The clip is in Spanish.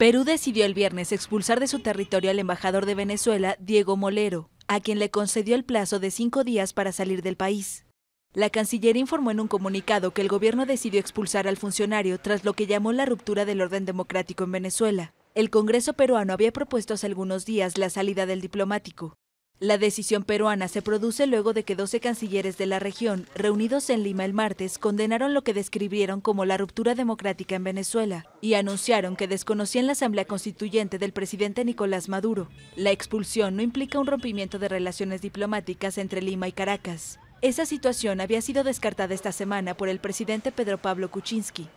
Perú decidió el viernes expulsar de su territorio al embajador de Venezuela, Diego Molero, a quien le concedió el plazo de cinco días para salir del país. La canciller informó en un comunicado que el gobierno decidió expulsar al funcionario tras lo que llamó la ruptura del orden democrático en Venezuela. El Congreso peruano había propuesto hace algunos días la salida del diplomático, la decisión peruana se produce luego de que 12 cancilleres de la región, reunidos en Lima el martes, condenaron lo que describieron como la ruptura democrática en Venezuela y anunciaron que desconocían la Asamblea Constituyente del presidente Nicolás Maduro. La expulsión no implica un rompimiento de relaciones diplomáticas entre Lima y Caracas. Esa situación había sido descartada esta semana por el presidente Pedro Pablo Kuczynski.